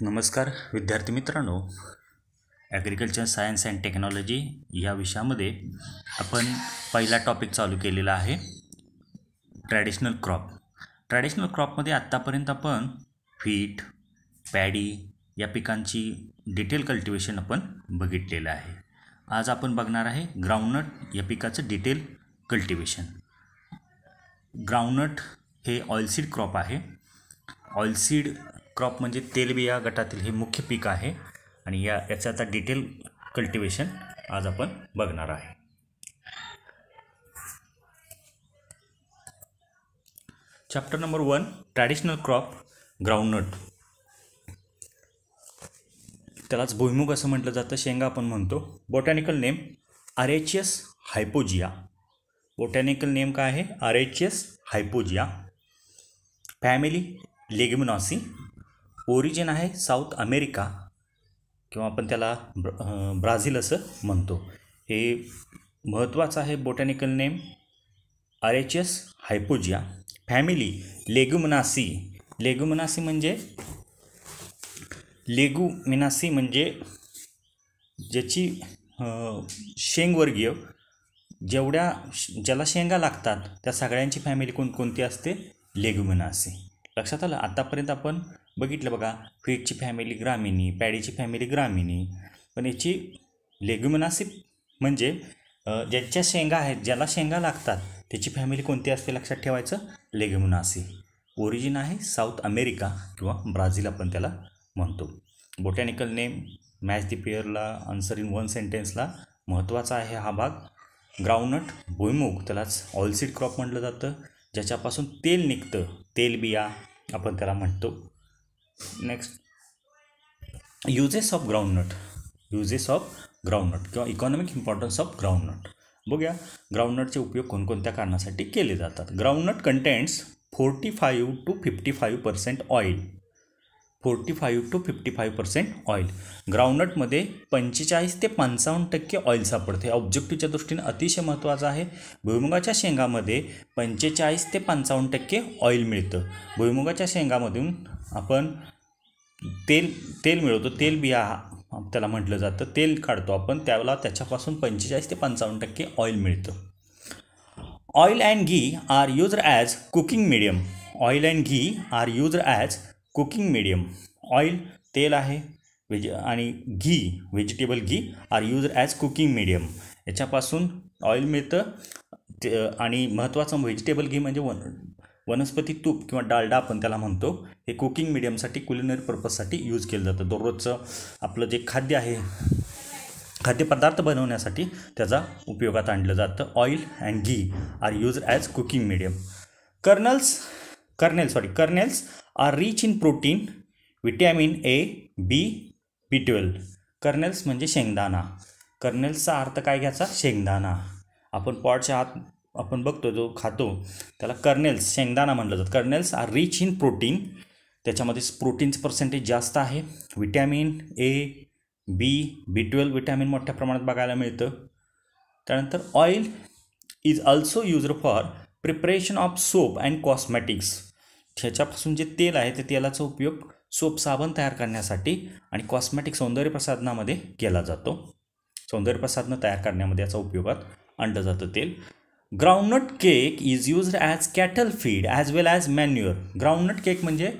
नमस्कार विद्यार्थी मित्रांनो ॲग्रिकल्चर सायन्स अँड टेक्नॉलॉजी या विषयामध्ये आपण पहिला टॉपिक चालू केलेला आहे ट्रॅडिशनल क्रॉप ट्रॅडिशनल क्रॉपमध्ये आत्तापर्यंत आपण फीट पॅडी या पिकांची डिटेल कल्टिवेशन आपण बघितलेलं आहे आज आपण बघणार आहे ग्राउंडनट या पिकाचं डिटेल कल्टिवेशन ग्राउंडनट हे ऑइलसीड क्रॉप आहे ऑइलसीड क्रॉप म्हणजे तेलबिया गटातील हे मुख्य पीक आहे आणि या याचं आता डिटेल कल्टिवेशन आज आपण बघणार आहे chapter number one traditional crop groundnut त्यालाच भुईमुग असं म्हटलं जातं शेंगा आपण म्हणतो botanical name Arachis hypogaea botanical name काय आहे Arachis hypogaea family Leguminosae origin आहे साऊथ अमेरिका किंवा आपण त्याला ब्र ब्राझील असं म्हणतो हे महत्त्वाचं आहे बोटॅनिकल नेम एस हायपोजिया फॅमिली लेगुमनासी लेगुमनासी म्हणजे लेगुमिनासी म्हणजे ज्याची शेंगवर्गीय जेवढ्या ज्याला शेंगा लागतात त्या सगळ्यांची फॅमिली कोणकोणती असते लेगुमिनासी लक्षात आलं आतापर्यंत आपण बघितलं बघा व्हीटची फॅमिली ग्रामीणी पॅडीची फॅमिली ग्रामिनी पण याची लेग्युमनासी म्हणजे ज्याच्या शेंगा आहेत ज्याला शेंगा लागतात त्याची फॅमिली कोणती असते लक्षात ठेवायचं लेग्युमनासी ओरिजिन आहे साऊथ अमेरिका किंवा ब्राझील आपण त्याला म्हणतो बोटॅनिकल नेम मॅच दी पेअरला आन्सर इन वन सेंटेन्सला महत्त्वाचा आहे हा भाग ग्राउंडनट भुईमुग त्यालाच ऑलसीड क्रॉप म्हटलं जातं ज्याच्यापासून तेल निघतं तेलबिया आपण त्याला म्हणतो next uses of groundnut uses of groundnut किंवा इकॉनॉमिक इम्पॉर्टन्स ऑफ ग्राउंडनट बघूया ग्राउंडनटचे उपयोग कोणकोणत्या कारणासाठी केले जातात groundnut contents forty five to fifty five percent oil forty five to fifty five percent oil ग्राउंडनटमध्ये पंचेचाळीस ते पंचावन्न टक्के ऑइल सापडते ऑब्जेक्टिव्हच्या दृष्टीने अतिशय महत्त्वाचं आहे भुईमुगाच्या शेंगामध्ये पंचेचाळीस ते पंचावन्न टक्के ऑइल मिळतं भुईमुगाच्या शेंगामधून आपण तेल तेल मिळवतो तेल हा त्याला म्हटलं जातं तेल काढतो आपण त्याला त्याच्यापासून पंचेचाळीस ते पंचावन्न टक्के ऑइल मिळतं oil and ghee are use as cooking medium oil and ghee are use as cooking medium oil तेल आहे व्हेज आणि घी vegetable ghee are use as cooking medium याच्यापासून ऑइल मिळतं ते आणि महत्त्वाचं व्हेजिटेबल घी म्हणजे वन वनस्पती तूप किंवा डालडा आपण त्याला म्हणतो हे कुकिंग मिडियमसाठी कुलिनरी पर्पजसाठी यूज केलं जातं दररोजचं आपलं जे खाद्य आहे खाद्यपदार्थ बनवण्यासाठी त्याचा उपयोगात आणलं जातं oil and ghee are use as cooking medium kernels kernel sorry kernels are rich in protein vitamin A B B twelve kernels म्हणजे शेंगदाणा कर्नेल्सचा अर्थ काय घ्यायचा शेंगदाणा आपण पॉटच्या आत आपण बघतो जो खातो त्याला कर्नेल्स शेंगदाणा म्हटलं जातं kernels are rich in protein त्याच्यामध्ये प्रोटीनचं पर्सेंटेज जास्त आहे vitamin A B B twelve vitamin मोठ्या प्रमाणात बघायला मिळतं त्यानंतर oil is also use for preparation of soap and cosmetics ह्याच्यापासून जे तेल आहे ते तेलाचा उपयोग सोप साबण तयार करण्यासाठी आणि कॉस्मॅटिक प्रसाधनामध्ये केला जातो सौंदर्यप्रसाधनं तयार करण्यामध्ये याचा उपयोगात आणलं जातं तेल groundnut cake is use as cattle feed as well as manure groundnut cake म्हणजे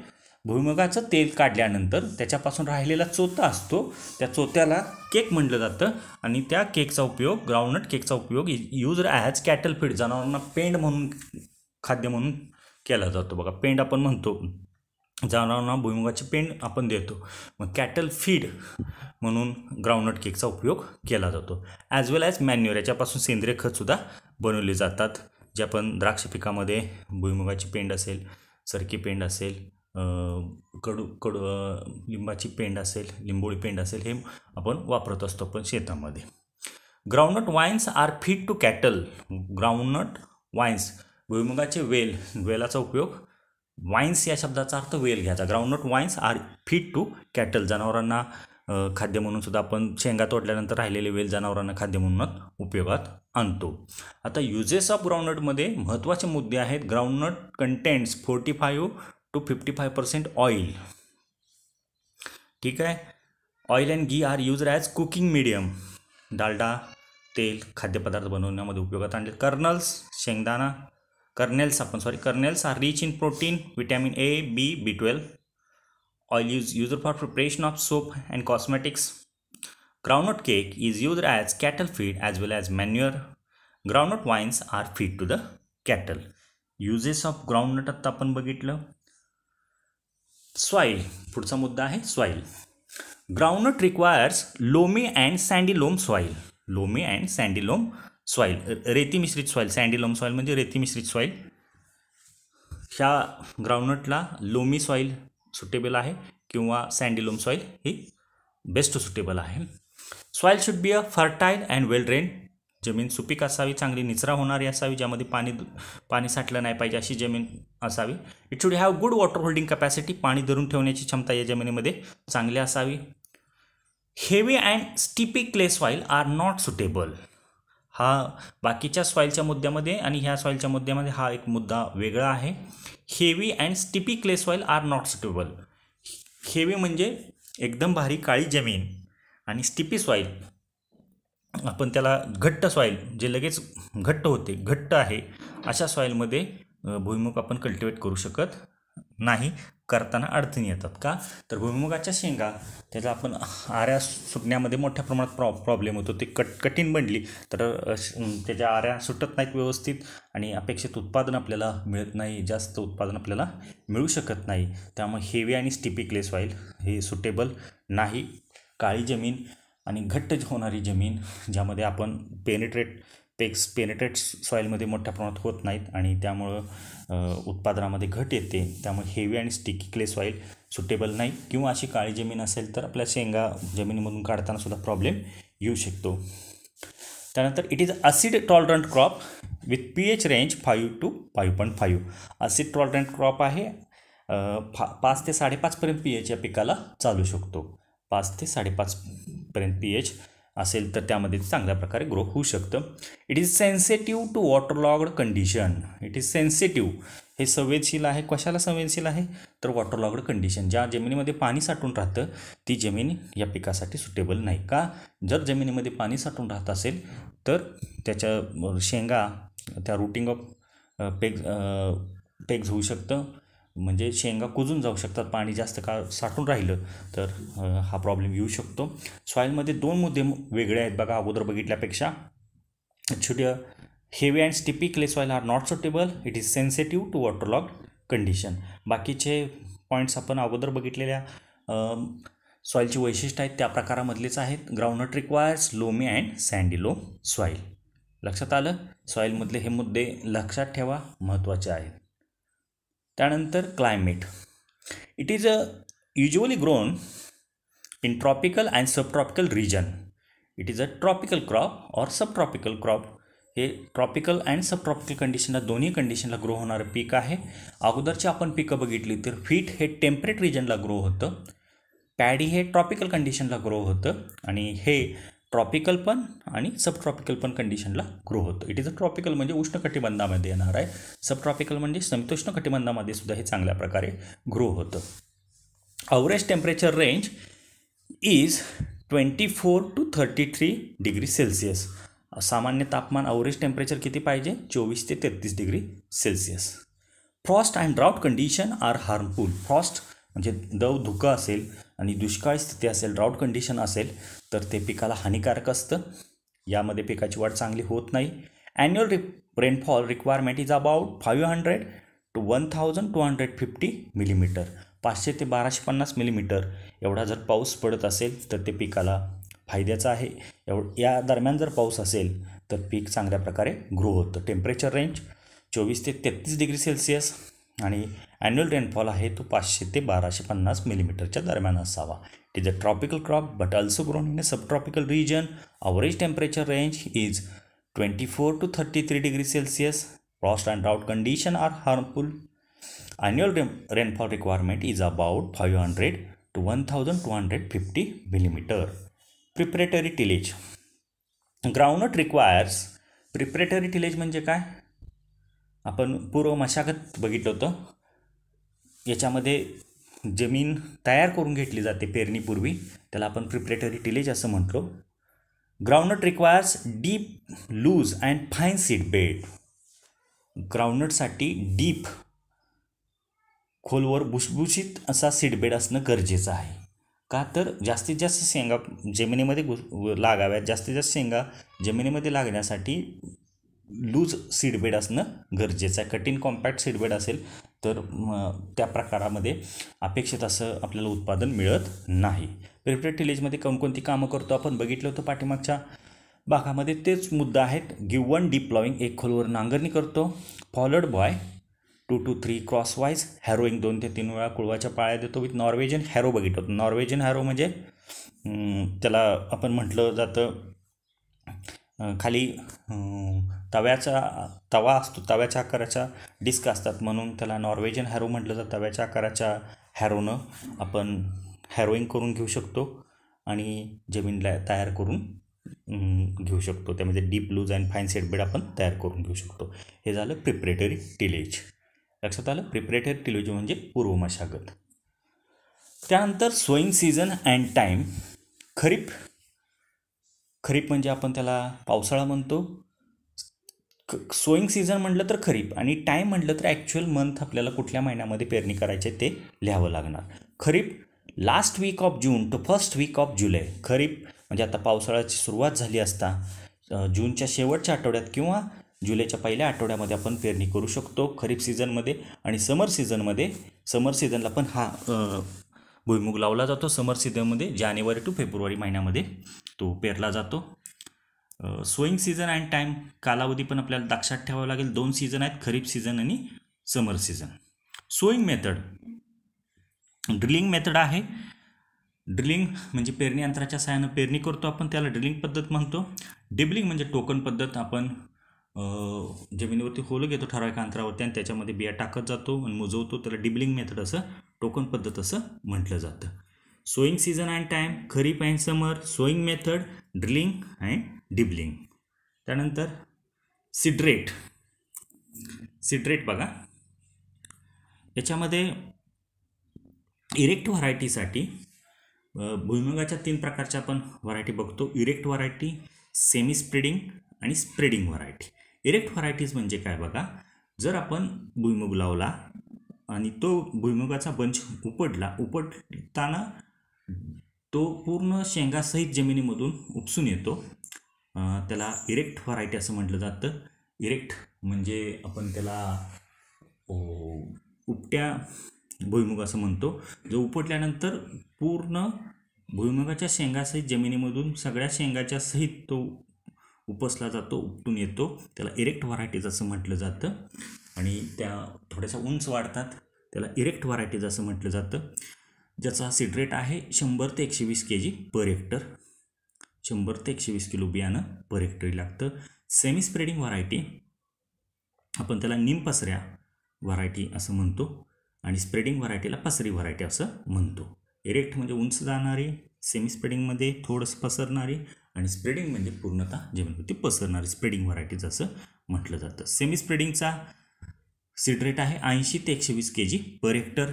भुईमुगाचं तेल काढल्यानंतर त्याच्यापासून राहिलेला चोथा असतो त्या चोथ्याला केक म्हटलं जातं आणि त्या केकचा उपयोग ग्राउंडनट केकचा उपयोग यूज ॲज कॅटल फीड जनावरांना पेंड म्हणून खाद्य म्हणून केला जातो बघा पेंड आपण म्हणतो जनावरांना भुईमुगाचे पेंड आपण देतो मग कॅटल फीड म्हणून ग्राउंडनट केकचा उपयोग केला जातो ॲज वेल ॲज मॅन्युअर याच्यापासून सेंद्रिय खतसुद्धा बनवले जातात जे आपण द्राक्ष पिकामध्ये भुईमुगाची पेंड असेल सरकी पेंड असेल कडू कडू लिंबाची पेंड असेल लिंबोळी पेंड असेल हे आपण वापरत असतो पण शेतामध्ये groundnut vines are fit to cattle groundnut vines भुईमुगाचे वेल वेलाचा उपयोग वाईन्स या शब्दाचा अर्थ वेल घ्यायचा groundnut vines are fit to cattle जनावरांना खाद्य म्हणून सुद्धा आपण शेंगा तोडल्यानंतर राहिलेले वेल जनावरांना खाद्य म्हणून उपयोगात आणतो आता युजेस ऑफ ग्राउंडनटमध्ये महत्त्वाचे मुद्दे आहेत groundnut contents forty five to fifty five percent oil ठीक आहे oil and ghee are use as cooking medium Dalda तेल खाद्यपदार्थ बनवण्यामध्ये उपयोगात आणले कर्नल्स शेंगदाणा कर्नेल्स आपण sorry kernels are rich in protein vitamin A B B twelve oil use use for preparation of soap and cosmetics groundnut cake is use as cattle feed as well as manure groundnut vines are feed to the cattle uses of groundnut आता आपण बघितलं soil पुढचा मुद्दा आहे soil groundnut requires loamy and sandy loam soil loamy and sandy loam soil रेती मिश्रित soil सँडीलोम soil म्हणजे रेती मिश्रित सॉईल ह्या ग्राऊंडनटला लोमी सॉईल सुटेबल आहे किंवा सँडिलोम सॉईल ही बेस्ट सुटेबल आहे soil should be a fertile and well drain जमीन सुपीक असावी चांगली निचरा होणारी असावी ज्यामध्ये पाणी पाणी साठलं नाही पाहिजे अशी जमीन असावी it should have good water holding capacity पाणी धरून ठेवण्याची क्षमता या जमिनीमध्ये चांगली असावी heavy and sticky clay soil are not suitable हा बाकीच्या सॉईलच्या मुद्द्यामध्ये आणि ह्या सॉईलच्या मुद्द्यामध्ये हा एक मुद्दा वेगळा आहे heavy and sticky clay soil are not suitable heavy म्हणजे एकदम भारी काळी जमीन आणि स्टिपी सॉईल आपण त्याला घट्ट सॉईल जे लगेच घट्ट होते घट्ट आहे अशा सॉईलमध्ये भूईमुख आपण कल्टिवेट करू शकत नाही करताना अडचणी येतात का तर भुईमुगाच्या शेंगा त्याचा आपण आऱ्या सुटण्यामध्ये मोठ्या प्रमाणात प्रॉ प्रॉब्लेम होतो ते कट कठीण बनली तर त्याच्या आऱ्या सुटत नाहीत व्यवस्थित आणि अपेक्षित उत्पादन आपल्याला मिळत नाही जास्त उत्पादन आपल्याला मिळू शकत नाही त्यामुळे हेवी आणि स्टिपी क्ले सॉईल हे सुटेबल नाही काळी जमीन आणि घट्ट होणारी जमीन ज्यामध्ये आपण पेनिट्रेट पेक्स पेनेटेड सॉईलमध्ये मोठ्या प्रमाणात होत नाहीत आणि त्यामुळं उत्पादनामध्ये घट येते त्यामुळे हेवी आणि स्टिकी क्ले सॉईल सुटेबल नाही किंवा अशी काळी जमीन असेल तर आपल्या शेंगा जमिनीमधून काढताना सुद्धा प्रॉब्लेम येऊ शकतो त्यानंतर it is acid tolerant crop with P H range five to five point five acid tolerant crop आहे फा पाच ते साडेपाचपर्यंत पी एच या पिकाला चालू शकतो पाच ते साडेपाचपर्यंत पी एच असेल तर त्यामध्ये चांगल्या प्रकारे ग्रो होऊ शकतं it is sensitive to water logged condition it is sensitive हे संवेदशील आहे कशाला संवेदनशील आहे तर वॉटर लॉग्ड कंडिशन ज्या जमिनीमध्ये पाणी साठून राहतं ती जमीन या पिकासाठी सुटेबल नाही का जर जमिनीमध्ये पाणी साठून राहत असेल तर त्याच्या शेंगा त्या रुटिंग ऑफ पेग पेग्स होऊ शकतं म्हणजे शेंगा कुजून जाऊ शकतात पाणी जास्त काळ साठून राहिलं तर हा प्रॉब्लेम येऊ शकतो सॉईलमध्ये दोन मुद्दे वेगळे आहेत बघा अगोदर बघितल्यापेक्षा छोट्या heavy and sticky clay soil are not suitable it is sensitive to waterlogged condition बाकीचे पॉईंट्स आपण अगोदर बघितलेल्या सॉईलची वैशिष्ट्य आहेत त्या प्रकारामधलेच आहेत groundnut requires loamy and sandy loam soil लक्षात आलं सॉईलमधले हे मुद्दे लक्षात ठेवा महत्त्वाचे आहेत त्यानंतर climate it is a usually grown in tropical and subtropical region it is a tropical crop और सबट्रॉपिकल क्रॉप हे ट्रॉपिकल अँड सबट्रॉपिकल कंडिशनला दोन्ही कंडिशनला ग्रो होणारं पीक आहे अगोदरची आपण पिकं बघितली तर फीट हे टेम्परेट रिजनला ग्रो होतं पॅडी हे ट्रॉपिकल कंडिशनला ग्रो होतं आणि हे ट्रॉपिकल पण आणि सबट्रॉपिकल पण कंडिशनला ग्रो होतं इट इज अ ट्रॉपिकल म्हणजे उष्णकटिबंधामध्ये येणार आहे सबट्रॉपिकल म्हणजे समतोष्ण कटिबंधामध्ये सुद्धा हे चांगल्या प्रकारे ग्रो होतं average temperature range is twenty four to thirty three degree Celsius सामान्य तापमान अवरेज टेम्परेचर किती पाहिजे चोवीस ते तेहतीस degree Celsius frost and drought condition are harmful frost म्हणजे दव धुकं असेल आणि दुष्काळ स्थिती असेल ड्राउट कंडिशन असेल तर ते पिकाला हानिकारक असतं यामध्ये पिकाची वाढ चांगली होत नाही ॲन्युअल रि rainfall requirement is about five hundred to one thousand two hundred fifty millimetre पाचशे ते बाराशे पन्नास मिलीमीटर एवढा जर पाऊस पडत असेल तर ते पिकाला फायद्याचं आहे एव या दरम्यान जर पाऊस असेल तर पीक चांगल्या प्रकारे ग्रो होतं टेम्परेचर रेंज चोवीस ते तेहतीस डिग्री सेल्सिअस आणि ॲन्युअल रेनफॉल आहे तो पाचशे ते बाराशे पन्नास मिलीमीटरच्या दरम्यान असावा it is a tropical crop but also grown in a subtropical region average temperature range is twenty four to thirty three degree Celsius frost and drought condition are harmful annual rain rainfall requirement is about five hundred to one thousand two hundred fifty millimetre preparatory tillage groundnut requires preparatory tillage म्हणजे काय आपण पूर्व मशागत बघितलं होतं याच्यामध्ये जमीन तयार करून घेतली जाते पेरणीपूर्वी त्याला आपण प्रिपरेटरी टिलेज असं म्हटलो groundnut requires deep loose and fine seed bed ग्राउंडनटसाठी डीप खोलवर भुसभुशीत असा सीडबेड असणं गरजेचं आहे का तर जास्तीत जास्त शेंगा जमिनीमध्ये घुस लागाव्यात जास्तीत जास्त शेंगा जमिनीमध्ये लागण्यासाठी लूज सीडबेड असणं गरजेचं आहे कठीण कॉम्पॅक्ट सीडबेड असेल तर त्या प्रकारामध्ये अपेक्षित असं आपल्याला उत्पादन मिळत नाही प्रिपरेट टिलेजमध्ये कोणकोणती कामं करतो आपण बघितलं होतं पाठीमागच्या भागामध्ये तेच मुद्दा आहेत गिवन डिप्लॉईंग एक खोलवर नांगरणी करतो followed by two to three crosswise harrowing दोन ते तीन वेळा कुळवाच्या पाळ्या देतो विथ नॉर्वेजियन हॅरो बघितलं होतं नॉर्वेजियन हॅरो म्हणजे त्याला आपण म्हटलं जातं खाली तव्याचा तवा असतो तव्याच्या आकाराच्या डिस्क असतात म्हणून त्याला नॉर्वेजियन हॅरो म्हटलं तर तव्याच्या आकाराच्या हॅरोनं आपण हॅरोईंग करून घेऊ शकतो आणि जमीनला तयार करून घेऊ शकतो त्यामध्ये deep loose and fine seed bed आपण तयार करून घेऊ शकतो हे झालं प्रिपरेटरी टिलेज लक्षात आलं प्रिपरेटरी टिलेज म्हणजे पूर्व मशागत त्यानंतर sowing season and time kharif kharif म्हणजे आपण त्याला पावसाळा म्हणतो ख सोईंग सीझन म्हटलं तर खरीप आणि टाईम म्हटलं तर ॲक्च्युअल मंथ आपल्याला कुठल्या महिन्यामध्ये पेरणी करायचे ते लिहावं लागणार kharif last week of June to first week of July kharif म्हणजे आता पावसाळ्याची सुरुवात झाली असता जूनच्या शेवटच्या आठवड्यात किंवा जुलैच्या पहिल्या आठवड्यामध्ये आपण पेरणी करू शकतो खरीप सीझनमध्ये आणि समर सीझनमध्ये समर सीझनला पण हा भुईमुग लावला जातो समर सीझनमध्ये जानेवारी टू फेब्रुवारी महिन्यामध्ये तो पेरला जातो सोईंग सीझन अँड टाईम कालावधी पण आपल्याला लक्षात ठेवावं लागेल दोन सीझन आहेत खरीप सीझन आणि summer season sowing method drilling method आहे ड्रिलिंग म्हणजे पेरणी यंत्राच्या सहाय्यानं पेरणी करतो आपण त्याला ड्रिलिंग पद्धत म्हणतो डिबलिंग म्हणजे टोकन पद्धत आपण जमिनीवरती होलं घेतो ठराविक अंतरावरती आणि त्याच्यामध्ये बिया टाकत जातो आणि मुजवतो त्याला डिबलिंग मेथड असं टोकन पद्धत असं म्हटलं जातं sowing season and time kharif and summer sowing method drilling and dibbling त्यानंतर सिड्रेट सिड्रेट बघा याच्यामध्ये इरेक्ट व्हरायटीसाठी भुईमुगाच्या तीन प्रकारच्या आपण व्हरायटी बघतो इरेक्ट व्हरायटी सेमी स्प्रेडिंग आणि स्प्रेडिंग व्हरायटी इरेक्ट व्हरायटीज म्हणजे काय बघा जर आपण भुईमुग लावला आणि तो भुईमुगाचा बंच उपटला उपटताना तो पूर्ण शेंगासहित जमिनीमधून उपसून येतो त्याला इरेक्ट व्हरायटी असं म्हटलं जातं इरेक्ट म्हणजे आपण त्याला उपट्या भुईमुग असं म्हणतो जो उपटल्यानंतर पूर्ण भुईमुगाच्या शेंगासहित जमिनीमधून सगळ्या शेंगाच्या सहित तो उपसला जातो उपटून येतो त्याला इरेक्ट व्हरायटीज असं म्हटलं जातं आणि त्या थोड्याशा उंच वाढतात त्याला इरेक्ट व्हरायटीज असं म्हटलं जातं ज्याचा सिडरेट आहे शंभर ते एकशे वीस के जी पर हेक्टर शंभर ते एकशे वीस किलो बियाणं पर हेक्टरी लागतं सेमी स्प्रेडिंग व्हरायटी आपण त्याला पसऱ्या व्हरायटी असं म्हणतो आणि स्प्रेडिंग व्हरायटीला पसरी व्हरायटी असं म्हणतो इरेक्ट म्हणजे उंच जाणारी सेमी स्प्रेडिंगमध्ये थोडंसं पसरणारी आणि स्प्रेडिंग म्हणजे पूर्णतः ते पसरणारी स्प्रेडिंग व्हरायटीज असं म्हटलं जातं सेमी स्प्रेडिंगचा सिडरेट आहे ऐंशी ते एकशे वीस K G per hectare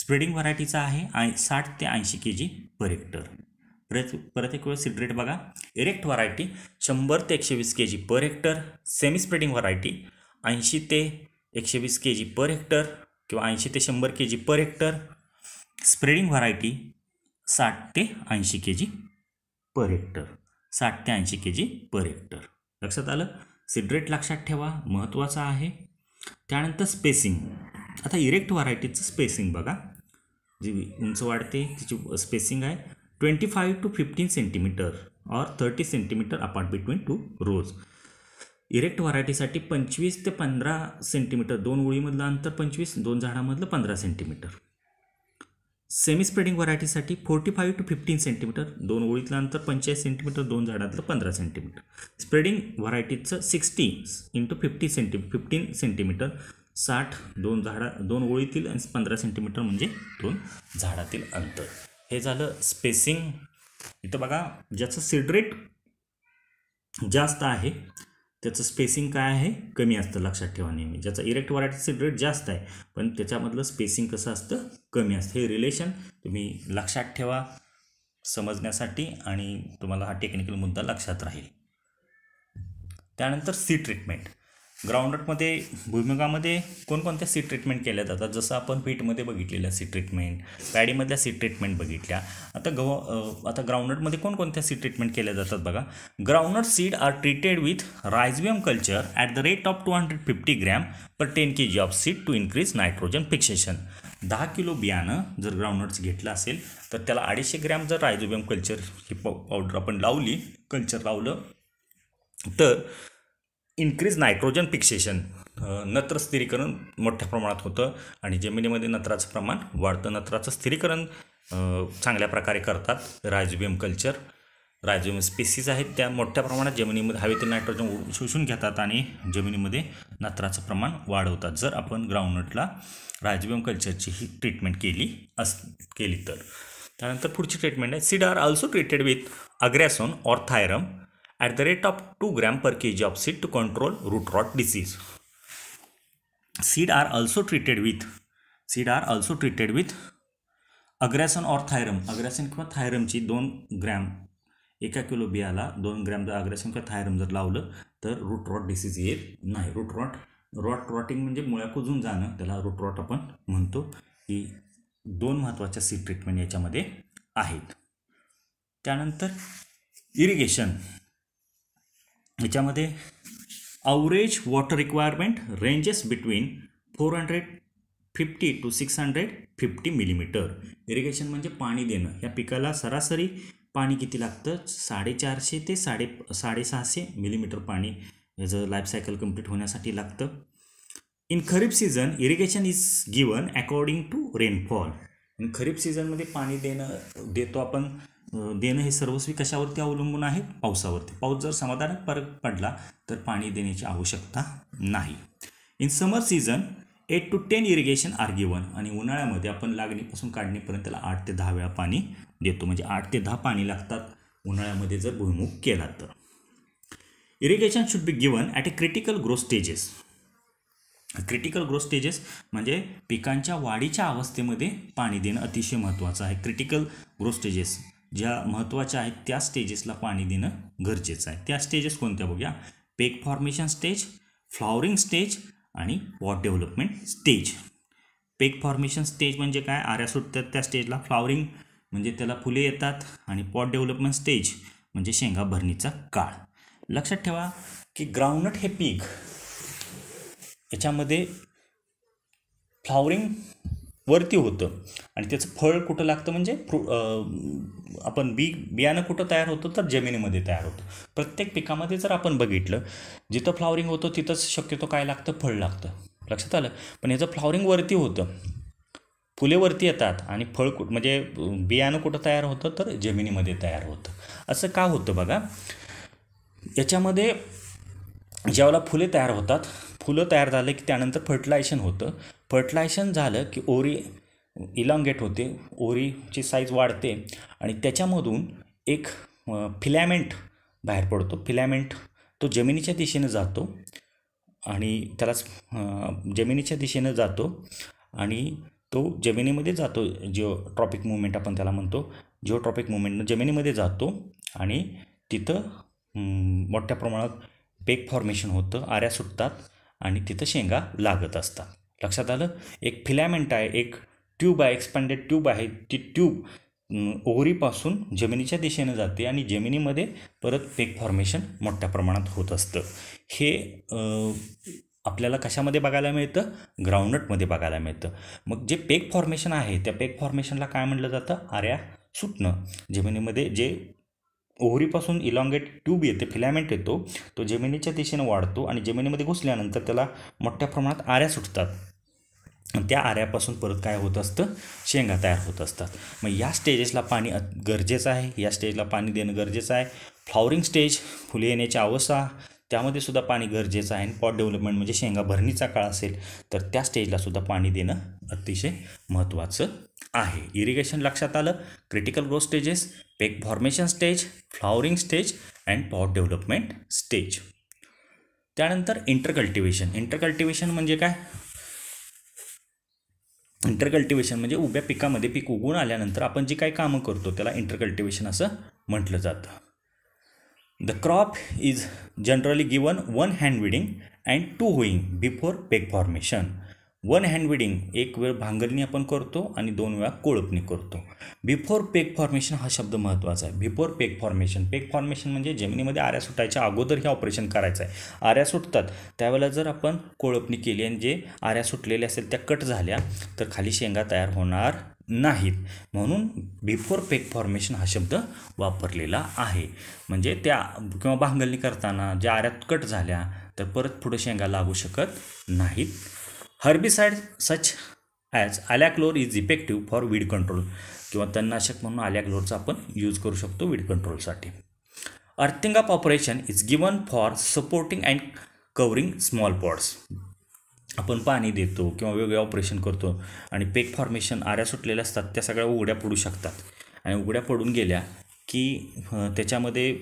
spreading व्हरायटीचा आहे आय साठ ते ऐंशी के जी पर हेक्टर परत प्रत्येक वेळ सिडरेट बघा इरेक्ट व्हरायटी शंभर ते एकशे वीस K G per hectare semi spreading variety ऐंशी ते एकशे वीस के जी पर हेक्टर किंवा ऐंशी ते शंभर K G per hectare spreading variety साठ ते ऐंशी के जी पर हेक्टर साठ ते ऐंशी के जी पर हेक्टर लक्षात आलं सिडरेट लक्षात ठेवा महत्त्वाचं आहे त्यानंतर स्पेसिंग आता इरेक्ट व्हरायटीचं स्पेसिंग बघा जी उंच वाढते तिची स्पेसिंग आहे twenty five to fifteen centimetre or thirty centimetre apart between two rows erect व्हरायटीसाठी पंचवीस ते पंधरा सेंटीमीटर दोन ओळीमधलं अंतर पंचवीस दोन झाडामधलं पंधरा सेंटीमीटर सेमी स्प्रेडिंग व्हरायटीसाठी forty five to fifteen centimetre दोन ओळीतलं अंतर पंचेचाळीस सेंटीमीटर दोन झाडातलं पंधरा सेंटीमीटर स्प्रेडिंग व्हरायटीचं sixty into fifty centi fifteen centimetre साठ दोन झाडा दोन ओळीतील आणि पंधरा सेंटीमीटर म्हणजे दोन झाडातील अंतर हे झालं स्पेसिंग इथं बघा ज्याचं सिडरेट जास्त आहे त्याचं स्पेसिंग काय आहे कमी असतं लक्षात ठेवा नेहमी ज्याचा इरेक्ट वरायटी सीड रेट जास्त आहे पण त्याच्यामधलं स्पेसिंग कसं असतं कमी असतं हे रिलेशन तुम्ही लक्षात ठेवा समजण्यासाठी आणि तुम्हाला हा टेक्निकल मुद्दा लक्षात राहील त्यानंतर सी ट्रीटमेंट ग्राउंडनटमध्ये भूमिकामध्ये कोणकोणत्या सीट ट्रीटमेंट केल्या जातात जसं आपण पीठमध्ये बघितलेल्या सीट ट्रीटमेंट पॅडीमधल्या सीट ट्रीटमेंट बघितल्या आता गव आता ग्राउंडनटमध्ये कोणकोणत्या सीट ट्रीटमेंट केल्या जातात बघा groundnut seed are treated with rhizobium culture at the rate of two hundred fifty gram per ten K G of seed to increase nitrogen fixation दहा किलो बियाणं जर ग्राउंडनट्स घेतलं असेल तर त्याला अडीचशे ग्रॅम जर रायझोबियम कल्चर ही पावडर आपण लावली कल्चर लावलं तर इन्क्रीज नायट्रोजन पिक्सेशन नत्र स्थिरीकरण मोठ्या प्रमाणात होतं आणि जमिनीमध्ये नत्राचं प्रमाण वाढतं नत्राचं स्थिरीकरण चांगल्या प्रकारे करतात रायझोबियम कल्चर रायझोबियम स्पेसीज आहेत त्या मोठ्या प्रमाणात जमिनीमध्ये हवेतील नायट्रोजन शोषून घेतात आणि जमिनीमध्ये नत्राचं प्रमाण वाढवतात जर आपण ग्राउंडनटला रायझोबियम कल्चरची ही ट्रीटमेंट केली अस केली तर त्यानंतर पुढची ट्रीटमेंट आहे seed are also treated with Agrosan or thiram at the rate of 2 gram per kg of seed to control root rot disease seed are also treated with seed are also treated with Agrosan or thiram Agrosan किंवा थायरमची दोन gram एका kilo बियाला दोन gram जर अग्रॅसन किंवा thiram जर लावलं तर रूट रॉट डिसीज येत नाही रूट रॉट रॉट रॉटिंग म्हणजे मुळ्या कुजून जाणं त्याला रूट रॉट आपण म्हणतो की दोन महत्त्वाच्या सीड ट्रीटमेंट याच्यामध्ये आहेत त्यानंतर इरिगेशन याच्यामध्ये average water requirement ranges between four hundred fifty to six hundred fifty millimetre irrigation म्हणजे पाणी देणं या पिकाला सरासरी पाणी किती लागतं साडेचारशे ते साडे साडेसहाशे मिलीमीटर पाणी याचं लाईफ सायकल कंप्लीट होण्यासाठी लागतं in kharif season irrigation is given according to rainfall kharif सीझनमध्ये पाणी देणं देतो आपण देणं हे सर्वस्वी कशावरती अवलंबून आहे पावसावरती पाऊस जर समाधानक पर पडला तर पाणी देण्याची आवश्यकता नाही in summer season eight to ten irrigation are given आणि उन्हाळ्यामध्ये आपण लागणीपासून काढणीपर्यंत त्याला आठ ते दहा वेळा पाणी देतो म्हणजे आठ ते दहा पाणी लागतात उन्हाळ्यामध्ये जर भुईमुख केला तर irrigation should be given at a critical growth stages critical growth stages म्हणजे पिकांच्या वाढीच्या अवस्थेमध्ये पाणी देणं अतिशय महत्त्वाचं आहे क्रिटिकल ग्रोथ स्टेजेस ज्या महत्त्वाच्या आहेत त्या स्टेजेसला पाणी देणं गरजेचं आहे त्या स्टेजेस कोणत्या बघूया peg formation stage flowering stage आणि pod development stage peg formation stage म्हणजे काय आऱ्या सुटतात त्या स्टेजला फ्लॉवरिंग म्हणजे त्याला फुले येतात आणि पॉट डेव्हलपमेंट स्टेज म्हणजे शेंगा भरणीचा काळ लक्षात ठेवा की ग्राउंडनट हे पीक याच्यामध्ये फ्लॉवरिंग वरती होतं आणि त्याचं फळ कुठं लागतं म्हणजे फ्रू आपण बी बियाणं कुठं तयार होतं तर जमिनीमध्ये तयार होतं प्रत्येक पिकामध्ये जर आपण बघितलं जिथं फ्लावरिंग होतं तिथंच शक्यतो काय लागतं फळ लागतं लक्षात आलं पण याचं फ्लावरिंग वरती होतं फुले वरती येतात आणि फळ कुठं म्हणजे बियाणं कुठं तयार होतं तर जमिनीमध्ये तयार होतं असं का होतं बघा याच्यामध्ये ज्यावेळेला फुले तयार होतात फुलं तयार झालं की त्यानंतर फर्टिलायझेशन होतं फर्टिलायझेशन झालं की ओरी इलॉंगेट होते ओरीची साईज वाढते आणि त्याच्यामधून एक फिलॅमेंट बाहेर पडतो फिलॅमेंट तो जमिनीच्या दिशेनं जातो आणि त्याला जमिनीच्या दिशेनं जातो आणि तो जमिनीमध्ये जातो जिओ ट्रॉपिक मुवमेंट आपण त्याला म्हणतो जिओ ट्रॉपिक मुवमेंटनं जमिनीमध्ये जातो आणि तिथं मोठ्या प्रमाणात बेक फॉर्मेशन होतं आऱ्या सुटतात आणि तिथं शेंगा लागत असतात लक्षात आलं एक फिलॅमेंट आहे एक ट्यूब आहे एक्सपांडेड ट्यूब आहे ती ट्यूब ओहरीपासून जमिनीच्या दिशेनं जाते आणि जमिनीमध्ये परत पेक फॉर्मेशन मोठ्या प्रमाणात होत असतं हे आपल्याला कशामध्ये बघायला मिळतं ग्राउंडनटमध्ये बघायला मिळतं मग जे पेक फॉर्मेशन आहे त्या पेक फॉर्मेशनला काय म्हटलं जातं आर्या सुटणं जमिनीमध्ये जे ओहरीपासून इलॉंगेट ट्यूब येते फिलॅमेंट येतो तो जमिनीच्या दिशेनं वाढतो आणि जमिनीमध्ये घुसल्यानंतर त्याला मोठ्या प्रमाणात आऱ्या सुटतात त्या आऱ्यापासून परत काय होत असतं शेंगा तयार होत असतात मग या स्टेजेसला पाणी गरजेचं आहे या स्टेजला पाणी देणं गरजेचं आहे फ्लॉवरिंग स्टेज फुले येण्याची अवस्था त्यामध्ये सुद्धा पाणी गरजेचं आहे आणि पॉट डेव्हलपमेंट म्हणजे शेंगा भरणीचा काळ असेल तर त्या स्टेजला सुद्धा पाणी देणं अतिशय महत्त्वाचं आहे इरिगेशन लक्षात आलं critical growth stages peg formation stage flowering stage and pod development stage त्यानंतर इंटरकल्टिवेशन इंटरकल्टिवेशन म्हणजे काय इंटरकल्टिवेशन म्हणजे उभ्या पिकामध्ये पीक उगून आल्यानंतर आपण जी काही कामं करतो त्याला इंटरकल्टिवेशन असं म्हटलं जातं the crop is generally given one hand weeding and two hoeing before peg formation one hand weeding एक वेळ भांगरणी आपण करतो आणि दोन वेळा कोळपणी करतो बिफोर पेक फॉर्मेशन हा शब्द महत्त्वाचा आहे before peg formation peg formation म्हणजे जमिनीमध्ये आऱ्या सुटायच्या अगोदर हे ऑपरेशन करायचं आहे आऱ्या सुटतात त्यावेळेला जर आपण कोळपणी केली आणि जे आऱ्या सुटलेल्या असेल त्या कट झाल्या तर खाली शेंगा तयार होणार नाहीत म्हणून बिफोर पेक फॉर्मेशन हा शब्द वापरलेला आहे म्हणजे त्या किंवा भांगलणी करताना ज्या आऱ्यात कट झाल्या तर परत पुढे शेंगा लागू शकत नाहीत herbicide such as alachlor is effective for weed control किंवा तणनाशक म्हणून आल्याक्लोरचा आपण यूज करू शकतो वीड कंट्रोलसाठी earthing up operation is given for supporting and covering small pods आपण पाणी देतो किंवा वेगळे ऑपरेशन करतो आणि पेक फॉर्मेशन आऱ्या सुटलेल्या असतात त्या सगळ्या उघड्या पडू शकतात आणि उघड्या पडून गेल्या की त्याच्यामध्ये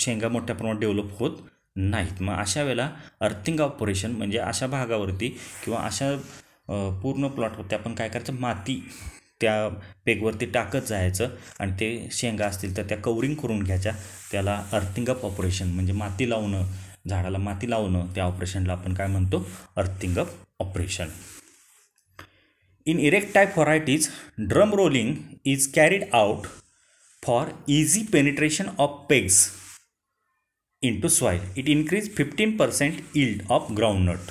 शेंगा मोठ्या प्रमाणात डेव्हलप होत नाहीत मग अशा वेळेला अर्थिंग ऑपरेशन म्हणजे अशा भागावरती किंवा अशा पूर्ण प्लॉटवरती आपण काय करायचं माती त्या पेगवरती टाकत जायचं आणि ते शेंगा असतील तर त्या कवरिंग करून घ्यायच्या त्याला अर्थिंग अप ऑपरेशन म्हणजे माती लावणं झाडाला माती लावणं त्या ऑपरेशनला आपण काय म्हणतो earthing up operation in erect type varieties drum rolling is carried out for easy penetration of pegs soil it increase fifteen percent yield of groundnut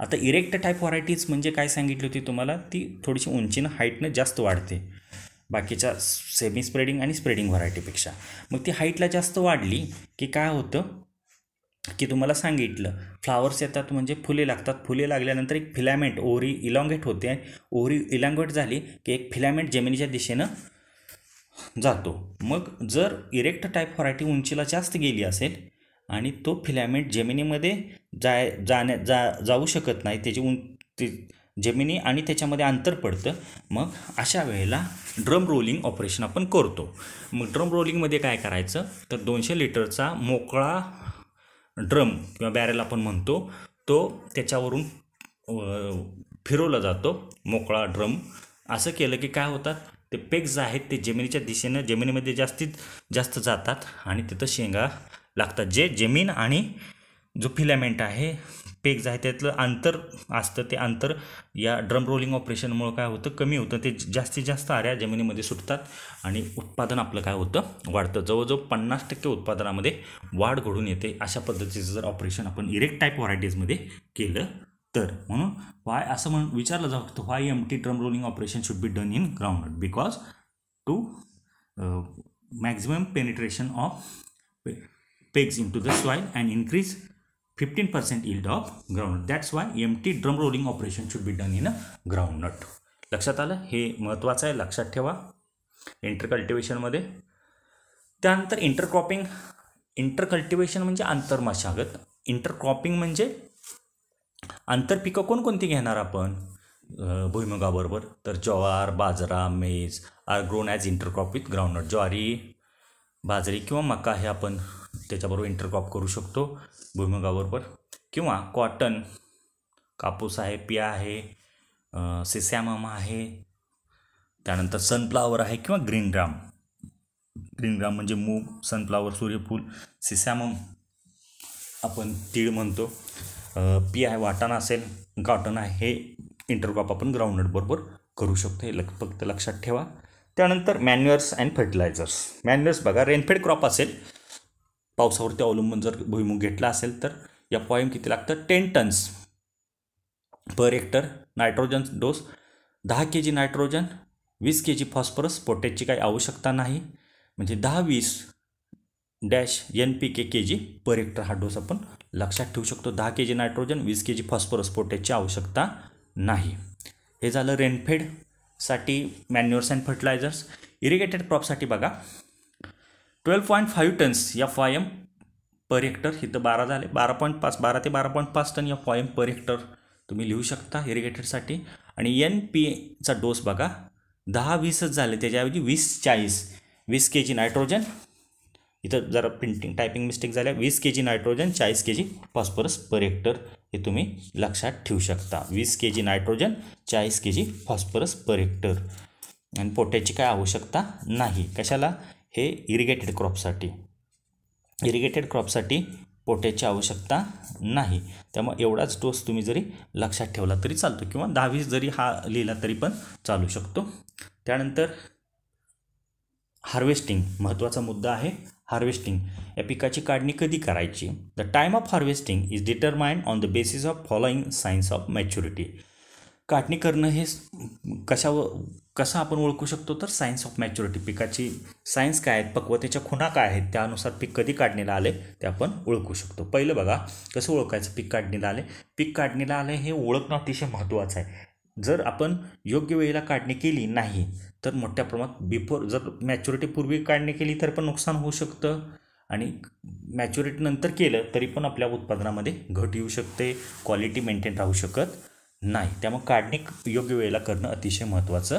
आता इरेक्ट टाईप व्हरायटीज म्हणजे काय सांगितली होती तुम्हाला ती थोडीशी उंचीनं हाईटनं जास्त वाढते बाकीच्या सेमी स्प्रेडिंग आणि स्प्रेडिंग व्हरायटीपेक्षा मग ती हाईटला जास्त वाढली की काय होतं की तुम्हाला सांगितलं फ्लावर्स येतात म्हणजे फुले लागतात फुले लागल्यानंतर एक फिलॅमेंट ओरी इलॉंगेट होते ओरी इलॉंगेट झाली की एक फिलॅमेंट जमिनीच्या दिशेनं जातो मग जर इरेक्ट टाईप व्हरायटी उंचीला जास्त गेली असेल आणि तो फिलॅमेंट जमिनीमध्ये जाय जाण्या जा जाऊ शकत नाही त्याची उं ते जमिनी आणि त्याच्यामध्ये अंतर पडतं मग अशा वेळेला ड्रम रोलिंग ऑपरेशन आपण करतो मग ड्रम रोलिंगमध्ये काय करायचं तर दोनशे लिटरचा मोकळा ड्रम किंवा बॅरेल आपण म्हणतो तो त्याच्यावरून फिरवला जातो मोकळा ड्रम असं केलं की काय होतात ते पेग्स आहेत ते जमिनीच्या दिशेनं जमिनीमध्ये जास्तीत जास्त जातात आणि तिथं शेंगा लागतात जे जमीन आणि जो फिलॅमेंट आहे पेक आहे त्यातलं अंतर असतं ते अंतर या ड्रम रोलिंग ऑपरेशनमुळं काय होतं कमी होतं ते जास्तीत जास्त आऱ्या जमिनीमध्ये सुटतात आणि उत्पादन आपलं काय होतं वाढतं जवळजवळ पन्नास टक्के उत्पादनामध्ये वाढ घडून येते अशा पद्धतीचं जर ऑपरेशन आपण इरेक्ट टाईप व्हरायटीजमध्ये केलं तर म्हणून वाय असं म्हणून विचारलं जाऊ शकतं why M T drum rolling operation should be done in ground because to maximum penetration of pegs into the soil and increase 15% yield of groundnut. That's why empty drum rolling operation should be done in a groundnut. लक्षात आलं हे महत्त्वाचं आहे लक्षात ठेवा इंटरकल्टिवेशनमध्ये त्यानंतर intercropping इंटरकल्टिवेशन म्हणजे म्हणजे मशागत इंटरक्रॉपिंग म्हणजे आंतरपिकं कोणकोणती घेणार आपण भुईमुगाबरोबर तर jowar bajra maize are grown as intercrop with groundnut ज्वारी बाजरी किंवा मका हे आपण त्याच्याबरोबर इंटरक्रॉप करू शकतो भुईमुगाबरोबर किंवा कॉटन कापूस आहे पिया आहे सिस्यामम आहे त्यानंतर सनफ्लावर आहे किंवा ग्रीन ग्राम ग्रीन ग्राम म्हणजे मूग सनफ्लावर सूर्यफूल सिस्यामम आपण तीळ म्हणतो पी आहे वाटाणा असेल कॉटन आहे हे इंटरक्रॉप आपण ग्राउंडबरोबर करू शकतो हे लक फक्त लक्षात ठेवा त्यानंतर मॅन्युअर्स अँड फर्टिलायझर्स मॅन्युअर्स बघा रेनफेड क्रॉप असेल पावसावरती अवलंबून जर भुईमुग घेतला असेल तर या वाय किती लागतं ten tons per hectare nitrogen dose दहा के जी नायट्रोजन वीस के जी फॉस्फरस पोटॅशची काही आवश्यकता नाही म्हणजे दहा वीस dash N P K K G per hectare हा डोस आपण लक्षात ठेवू शकतो दहा के जी नायट्रोजन वीस के जी फॉस्फरस पोटॅशची आवश्यकता नाही हे झालं रेनफेड साठी मॅन्युअर्स अँड फर्टिलायझर्स इरिगेटेड क्रॉपसाठी बघा ट्वेल्व पॉईंट फाईव्ह टन्स या एम पर हेक्टर इथं बारा झाले बारा पॉईंट पाच बारा ते बारा पॉईंट पाच टन या एम पर हेक्टर तुम्ही लिहू शकता इरिगेटेडसाठी आणि एन पी एचा डोस बघा दहा वीसच झाले त्याच्याऐवजी वीस चाळीस वीस के जी नायट्रोजन इथं जरा प्रिंटिंग टायपिंग मिस्टेक झाल्या वीस के जी नायट्रोजन चाळीस के जी फॉस्फरस पर हेक्टर हे तुम्ही लक्षात ठेवू शकता वीस के जी नायट्रोजन चाळीस के जी फॉस्फरस पर हेक्टर आणि पोट्याची काय आवश्यकता नाही कशाला हे इरिगेटेड क्रॉपसाठी इरिगेटेड क्रॉपसाठी पोट्याची आवश्यकता नाही त्यामुळे एवढाच डोस तुम्ही जरी लक्षात ठेवला तरी चालतो किंवा दहावीस जरी हा लिहिला तरी पण चालू शकतो त्यानंतर हार्वेस्टिंग महत्त्वाचा मुद्दा आहे हार्वेस्टिंग या पिकाची काढणी कधी करायची the time of harvesting is determined on the basis of following signs of maturity काढणी करणं हे कशावर कसं आपण ओळखू शकतो तर सायन्स ऑफ मॅच्युरिटी पिकाची सायन्स काय आहेत पक्वतेच्या खुणा काय आहेत त्यानुसार पीक कधी काढणीला आले ते आपण ओळखू शकतो पहिलं बघा कसं ओळखायचं पीक काढणीला आले पीक काढणीला आले हे ओळखणं अतिशय महत्त्वाचं आहे जर आपण योग्य वेळेला काढणी केली नाही तर मोठ्या प्रमाणात बिफोर जर मॅच्युरिटीपूर्वी काढणी केली तर पण नुकसान होऊ शकतं आणि मॅच्युरिटीनंतर केलं तरी पण आपल्या उत्पादनामध्ये घट येऊ शकते क्वालिटी मेंटेन राहू शकत नाही त्यामुळे काढणी योग्य वेळेला करणं अतिशय महत्त्वाचं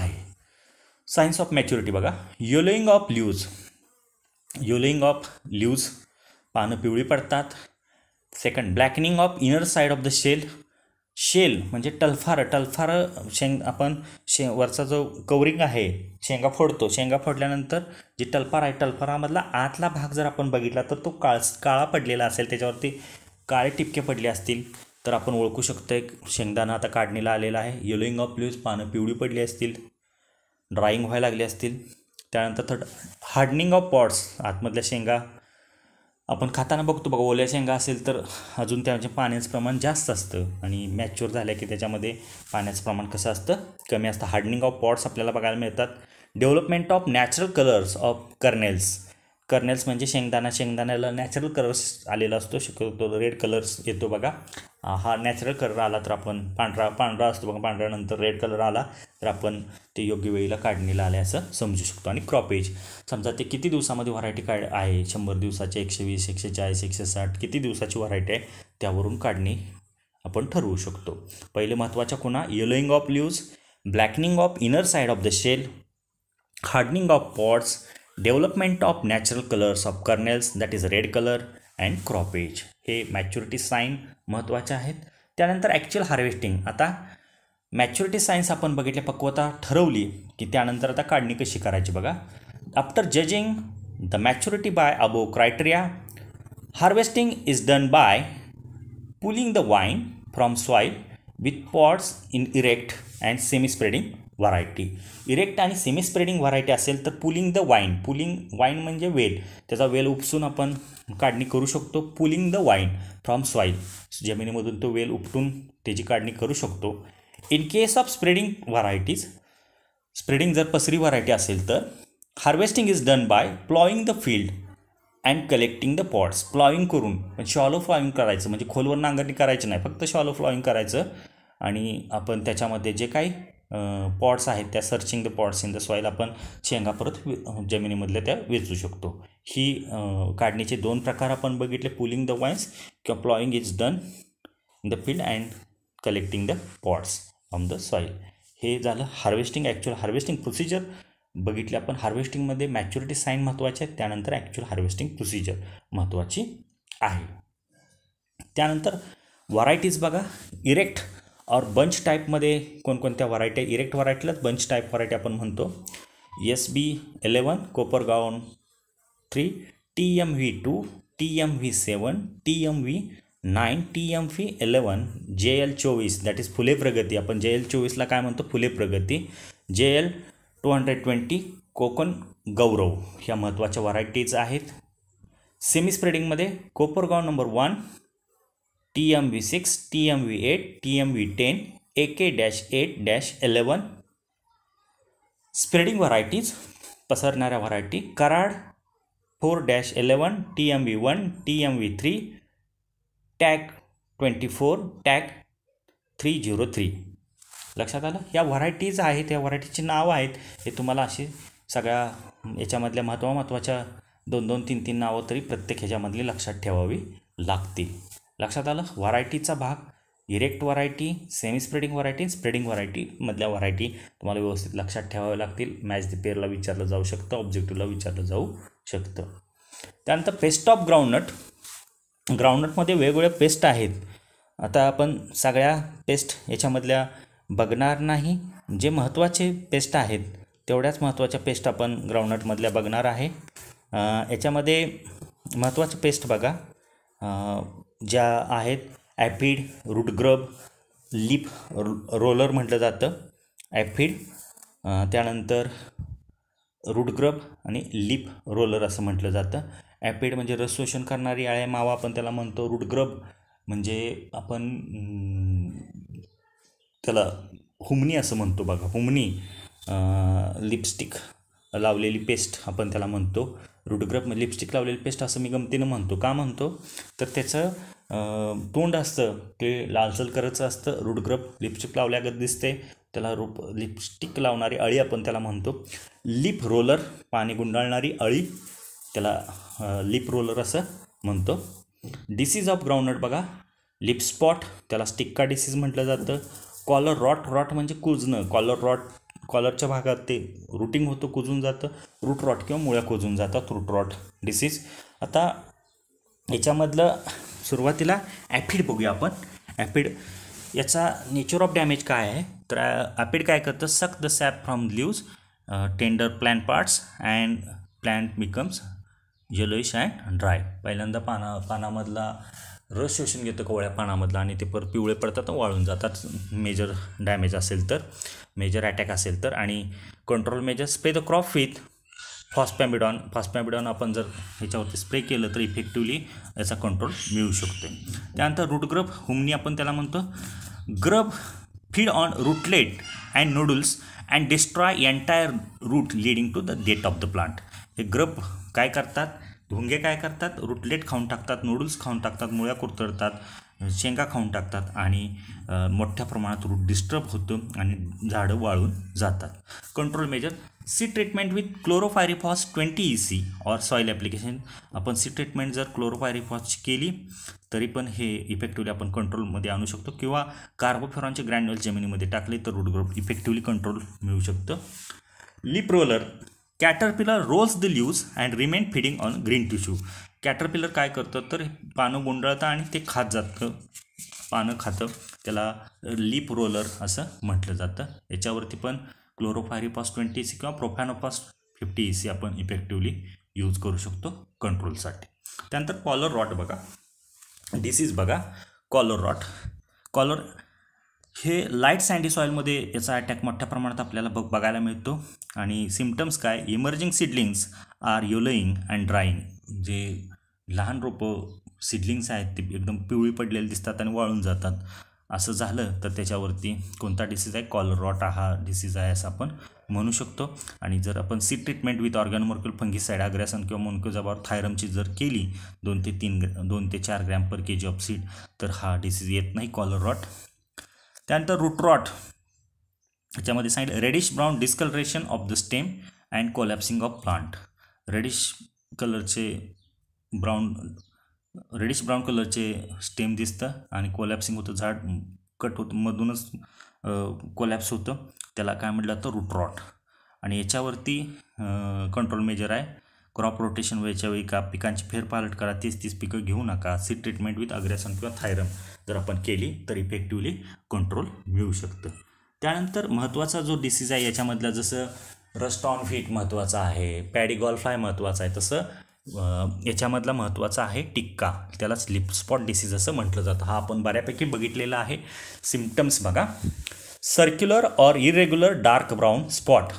आहे सायन्स ऑफ मॅच्युरिटी बघा योलोईंग ऑफ ल्यूज योलोईंग ऑफ ल्यूज पानं पिवळी पडतात second blackening of inner side of the shell shell म्हणजे टलफार टल्फार शेंग आपण शे वरचा जो कवरिंग आहे शेंगा फोडतो शेंगा फोडल्यानंतर जे टलफार आहे टलफारामधला आतला भाग जर आपण बघितला तर तो काळ काळा पडलेला असेल त्याच्यावरती काळे टिपके पडले असतील तर आपण ओळखू शकतो एक शेंगदाणा आता काढणीला आलेला आहे येलोईंग ऑफ लिव्ज पानं पिवळी पडली असतील ड्राईंग व्हायला लागली असतील त्यानंतर थर्ड हार्डनिंग ऑफ पॉट्स आतमधल्या शेंगा आपण खाताना बघतो बघा ओल्या शेंगा असेल तर अजून त्याचे पाण्याचं प्रमाण जास्त असतं आणि मॅच्युअर झालं की त्याच्यामध्ये पाण्याचं प्रमाण कसं असतं कमी असतं हार्डनिंग ऑफ पॉट्स आपल्याला बघायला मिळतात development of natural colours of kernels kernels म्हणजे शेंगदाणा शेंगदाण्याला नॅचरल कलर्स आलेला असतो शकतो रेड कलर्स येतो बघा हा नॅचरल कलर आला तर आपण पांढरा पांढरा असतो बघा पांढऱ्यानंतर रेड कलर आला तर आपण ते योग्य वेळेला काढणीला आले असं समजू शकतो आणि क्रॉपेज समजा ते किती दिवसामध्ये व्हरायटी काढ आहे शंभर दिवसाचे एकशे वीस एकशे चाळीस एकशे साठ किती दिवसाची व्हरायटी आहे त्यावरून काढणी आपण ठरवू शकतो पहिले महत्त्वाच्या खुणा yellowing of leaves blackening of inner side of the shell hardening of pods development of natural colours of kernels that is red colour and क्रॉपेज हे मॅच्युरिटी साईन महत्त्वाचे आहेत त्यानंतर ॲक्च्युअल हार्वेस्टिंग आता मॅच्युरिटी सायन्स आपण बघितले पक्वता ठरवली की त्यानंतर आता काढणी कशी करायची बघा after judging the maturity by above criteria harvesting is done by pulling the vine from soil with pods in erect and semi spreading variety erect आणि सेमी स्प्रेडिंग व्हरायटी असेल तर pulling the vine pulling vine म्हणजे वेल त्याचा वेल उपसून आपण काढणी करू शकतो pulling the vine from soil जमिनीमधून तो वेल उपटून त्याची काढणी करू शकतो in case of spreading varieties spreading जर पसरी व्हरायटी असेल तर harvesting is done by ploughing the field and collecting the pods ploughing करून शॉलो म्हणजे फ्लॉईंग करायचं म्हणजे खोलवर नांगरणी करायची नाही फक्त शॉलो फ्लॉईंग करायचं आणि आपण त्याच्यामध्ये जे काही पॉट्स आहेत त्या searching the pods in the soil आपण शेंगा परत जमिनीमधल्या त्या वेचू शकतो ही काढणीचे दोन प्रकार आपण बघितले पुलिंग द वाईन्स किंवा ploughing is done in the field and collecting the pods on the soil हे झालं हार्वेस्टिंग ॲक्च्युअल हार्वेस्टिंग प्रोसिजर बघितले आपण हार्वेस्टिंगमध्ये मॅच्युरिटी साईन महत्त्वाचे आहेत त्यानंतर ॲक्च्युअल हार्वेस्टिंग प्रोसिजर महत्त्वाची आहे त्यानंतर वरायटीज बघा इरेक्ट और बंच टाईपमध्ये कोणकोणत्या व्हरायटी इरेक्ट व्हरायटीलाच बंच टाईप व्हरायटी आपण म्हणतो S B Kopargaon three T M V two T M V seven T M V nine T M V eleven J L चोवीस दॅट इज फुले प्रगती आपण J L चोवीसला काय म्हणतो Phule Pragati J L two hundred twenty Konkan Gaurav ह्या महत्त्वाच्या varieties आहेत semi स्प्रेडिंगमध्ये Kopargaon number one T M V six T M V eight T M V ten A K dash eight dash eleven spreading varieties पसरणाऱ्या variety Karad four dash eleven T M V one T M V three TAG twenty four TAG three zero three लक्षात आलं या varieties आहेत या व्हरायटीची नावं आहेत हे तुम्हाला अशी सगळ्या याच्यामधल्या महत्त्वा महत्त्वाच्या दोन दोन तीन तीन नावं तरी प्रत्येक ह्याच्यामधली लक्षात ठेवावी लागतील लक्षात आलं व्हरायटीचा भाग erect variety semi spreading variety spreading व्हरायटीमधल्या व्हरायटी तुम्हाला व्यवस्थित लक्षात ठेवाव्या लागतील मॅच द पेअरला विचारलं जाऊ शकतं ऑब्जेक्टिव्हला विचारलं जाऊ शकतं त्यानंतर पेस्ट ऑफ ग्राउंडनट ग्राउंडनटमध्ये वेगवेगळ्या पेस्ट आहेत आता आपण सगळ्या पेस्ट याच्यामधल्या बघणार नाही जे महत्त्वाचे पेस्ट आहेत तेवढ्याच महत्त्वाच्या पेस्ट आपण ग्राउंडनटमधल्या बघणार आहे याच्यामध्ये महत्त्वाचे पेस्ट बघा ज्या आहेत ॲफिड रूटग्रब लिप रोलर म्हटलं जातं ॲपिड त्यानंतर रूटग्रब आणि लिप रोलर असं म्हटलं जातं ॲपिड म्हणजे रस शोषण करणारी आळ्या मावा आपण त्याला म्हणतो रूटग्रब म्हणजे आपण त्याला हुमणी असं म्हणतो बघा हुमणी लिपस्टिक लावलेली पेस्ट आपण त्याला म्हणतो रुडग्रप लिपस्टिक लावलेली पेस्ट असं मी गमतीनं म्हणतो का म्हणतो तर त्याचं तोंड असतं ते लालसल करायचं असतं रुडग्रप लिपस्टिक लावल्यागत दिसते त्याला रूप लिपस्टिक लावणारी अळी आपण त्याला म्हणतो लिप रोलर पाणी गुंडाळणारी अळी त्याला लिप रोलर असं म्हणतो डिसीज ऑफ ग्राउंडनट बघा लिप स्पॉट त्याला स्टिक्का डिसीज म्हटलं जातं कॉलर रॉट रॉट म्हणजे कुजणं कॉलर रॉट कॉलरच्या भागात ते रुटिंग होतं कुजून जातं रूट रॉट किंवा मुळ्या कुजून जातात रूट रॉट डिसीज आता याच्यामधलं सुरुवातीला ॲफिड बघूया आपण ॲपिड याचा नेचर ऑफ डॅमेज काय आहे तर ॲपिड काय करतं suck the sap from leaves tender plant parts and plant becomes yellowish and dry पहिल्यांदा पाना पानामधला रस शोषून घेतं कोवळ्या पानामधला आणि ते परत पिवळे पडतात वाळून जातात मेजर डॅमेज असेल तर मेजर अटॅक असेल तर आणि control measure spray the crop with phosphamidon phosphamidon आपण जर ह्याच्यावरती स्प्रे केलं तर इफेक्टिवली याचा कंट्रोल मिळू शकतो त्यानंतर रूट ग्रब हुमनी आपण त्याला म्हणतो grub feed on rootlet and nodules and destroy entire root leading to the death of the plant हे ग्रब काय करतात भुंगे काय करतात रूटलेट खाऊन टाकतात नूडल्स खाऊन टाकतात मुळ्या कुरतडतात शेंगा खाऊन टाकतात आणि मोठ्या प्रमाणात रूट डिस्टर्ब होतं आणि झाडं वाळून जातात control measure seed treatment with chlorpyrifos twenty E C or soil application आपण सी ट्रीटमेंट जर क्लोरोफायरिफॉसची केली तरी पण हे इफेक्टिवली आपण कंट्रोलमध्ये आणू शकतो किंवा कार्बोफेरॉनचे ग्रॅन्युअल जमिनीमध्ये टाकले तर रूट ग्रोप इफेक्टिवली कंट्रोल मिळू शकतं roller caterpillar rolls the leaves and remain feeding on green tissue caterpillar काय करतं तर पानं गुंडाळतं आणि ते खात जातं पानं खातं त्याला लीप रोलर असं म्हटलं जातं याच्यावरती पण क्लोरोफायरीपास ट्वेंटी सी किंवा प्रोफॅनोपास फिफ्टी सी आपण इफेक्टिवली यूज करू शकतो कंट्रोलसाठी त्यानंतर कॉलर रॉट बघा डिसीज बघा कॉलर रॉट कॉलर हे लाईट सँडी सॉईलमध्ये याचा अटॅक मोठ्या प्रमाणात आपल्याला बघ बघायला मिळतो आणि सिम्पटम्स काय emerging seedlings are yellowing and drying जे लहान रोपं सिडलिंग्स आहेत ते एकदम पिवळी पडलेली दिसतात आणि वाळून जातात असं झालं तर त्याच्यावरती कोणता डिसीज आहे रॉट हा डिसीज आहे असं आपण म्हणू शकतो आणि जर आपण seed treatment with organomercurial fungicide Agrosan किंवा मोनकोजाबावर थायरमची जर केली दोन ते तीन दोन ते चार gram per K G of seed तर हा डिसीज येत नाही कॉलरॉट त्यानंतर रॉट याच्यामध्ये side reddish brown discolouration of the stem and collapsing of plant reddish कलरचे ब्राऊन रेडिश ब्राऊन कलरचे स्टेम दिसतं आणि कोलॅप्सिंग होतं झाड कट होत मधूनच कोलॅप्स होतं त्याला काय म्हटलं तर रूट रॉट आणि याच्यावरती कंट्रोल मेजर आहे क्रॉप रोटेशन वेळच्या वेळी का पिकांची फेरपालट करा तीस तीस पिकं घेऊ नका सीड ट्रीटमेंट विथ अग्रेसन किंवा थायरम जर आपण केली तर इफेक्टिवली कंट्रोल मिळू शकतं त्यानंतर महत्त्वाचा जो डिसीज आहे याच्यामधला जसं रस्टॉन फीट महत्त्वाचा आहे पॅडिगॉल गॉल्फ्लाय महत्त्वाचा आहे तसं याच्यामधला महत्त्वाचा आहे टिक्का त्याला स्लिप स्पॉट डिसीज असं म्हटलं जातं हा आपण बऱ्यापैकी बघितलेला आहे सिम्पटम्स बघा circular or irregular dark brown spot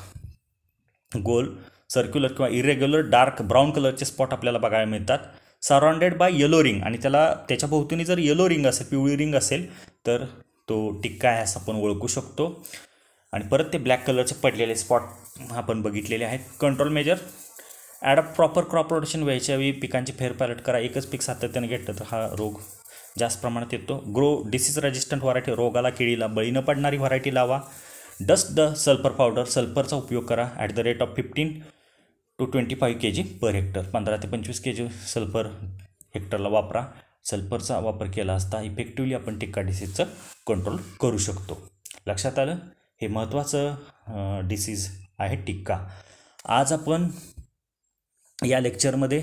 गोल सर्क्युलर किंवा इरेग्युलर डार्क ब्राऊन कलरचे स्पॉट आपल्याला बघायला मिळतात सराउंडेड बाय येलो रिंग आणि त्याला त्याच्या भोवतीने जर येलो रिंग असेल पिवळी रिंग असेल तर तो टिक्का आहे असं आपण ओळखू शकतो आणि परत ते ब्लॅक कलरचे पडलेले स्पॉट आपण बघितलेले आहेत control measure add proper crop rotation व्हायच्या वेळी पिकांची फेरपालट करा एकच पीक सातत्याने घेतलं तर हा रोग जास्त प्रमाणात येतो ग्रो डिसीज रेजिस्टंट व्हरायटी रोगाला केळीला बळी न पडणारी व्हरायटी लावा डस्ट द सल्फर पावडर सल्फरचा उपयोग करा at the rate of fifteen to twenty five K G per hectare पंधरा ते पंचवीस के जी सल्फर हेक्टरला वापरा सल्फरचा वापर केला असता इफेक्टिव्हली आपण टिक्का डिसीजचं कंट्रोल करू शकतो लक्षात आलं हे महत्त्वाचं डिसीज आहे टिक्का आज आपण या लेक्चरमध्ये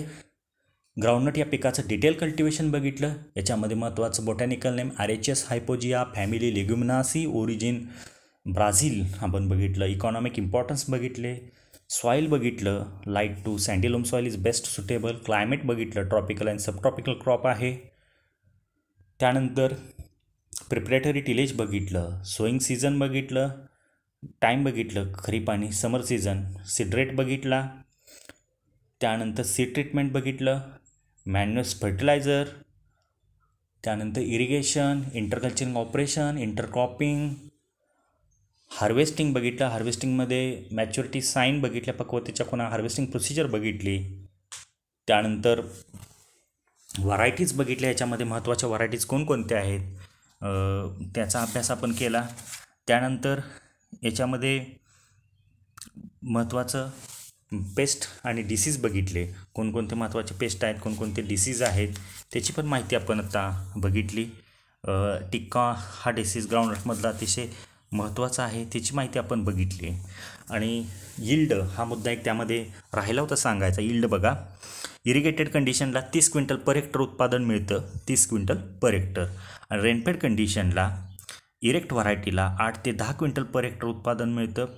ग्राउंडनट या पिकाचं डिटेल कल्टिवेशन बघितलं याच्यामध्ये महत्त्वाचं बोटॅनिकल नेम आर एच एस hypogaea family Leguminosae origin Brazil आपण बघितलं इकॉनॉमिक इम्पॉर्टन्स बघितले सॉईल बघितलं light to sandy loam soil is best suitable climate बघितलं ट्रॉपिकल अँड सबट्रॉपिकल क्रॉप आहे त्यानंतर प्रिपरेटरी टिलेज बघितलं सोईंग सीझन बघितलं टाईम बघितलं खरीप आणि समर सीझन सिडरेट बघितला त्यानंतर सी ट्रीटमेंट बघितलं मॅन्युअस फर्टिलायझर त्यानंतर irrigation interculturing operation intercropping harvesting बघितलं हार्वेस्टिंगमध्ये मॅच्युरिटी साईन बघितल्या पक्वतेच्या कोणा हार्वेस्टिंग प्रोसिजर बघितली त्यानंतर व्हरायटीज बघितल्या याच्यामध्ये महत्त्वाच्या व्हरायटीज कोणकोणत्या आहेत त्याचा अभ्यास आपण केला त्यानंतर याच्यामध्ये महत्त्वाचं पेस्ट आणि डिसीज बघितले कोणकोणते महत्त्वाचे पेस्ट आहेत कोणकोणते डिसीज आहेत त्याची पण माहिती आपण आता बघितली टिक्का हा डिसीज ग्राउंडमधला अतिशय महत्त्वाचा आहे त्याची माहिती आपण बघितली आणि इल्ड हा मुद्दा एक त्यामध्ये राहिला होता सांगायचा इल्ड बघा इरिगेटेड कंडिशनला तीस क्विंटल पर हेक्टर उत्पादन मिळतं तीस क्विंटल पर हेक्टर आणि रेनपेड कंडिशनला इरेक्ट व्हरायटीला आठ ते दहा क्विंटल पर हेक्टर उत्पादन मिळतं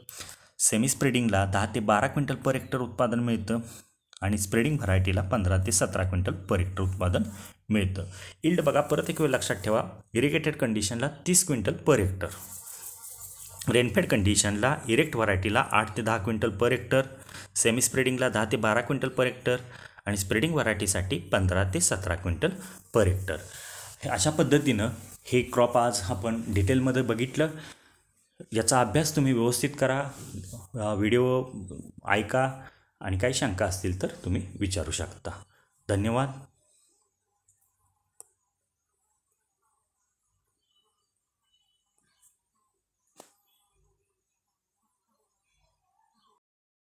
सेमी स्प्रेडिंगला दहा ते बारा क्विंटल पर हेक्टर उत्पादन मिळतं आणि स्प्रेडिंग व्हरायटीला पंधरा ते सतरा क्विंटल पर हेक्टर उत्पादन मिळतं इल्ड बघा परत एक वेळ लक्षात ठेवा इरिगेटेड कंडिशनला तीस क्विंटल पर हेक्टर रेनफेड कंडिशनला इरेक्ट व्हरायटीला आठ ते दहा क्विंटल पर हेक्टर सेमी स्प्रेडिंगला दहा ते बारा क्विंटल पर हेक्टर आणि स्प्रेडिंग व्हरायटीसाठी पंधरा ते सतरा क्विंटल पर हेक्टर अशा पद्धतीनं हे क्रॉप आज आपण डिटेलमध्ये बघितलं याचा अभ्यास तुम्ही व्यवस्थित करा व्हिडिओ ऐका आणि काही शंका असतील तर तुम्ही विचारू शकता धन्यवाद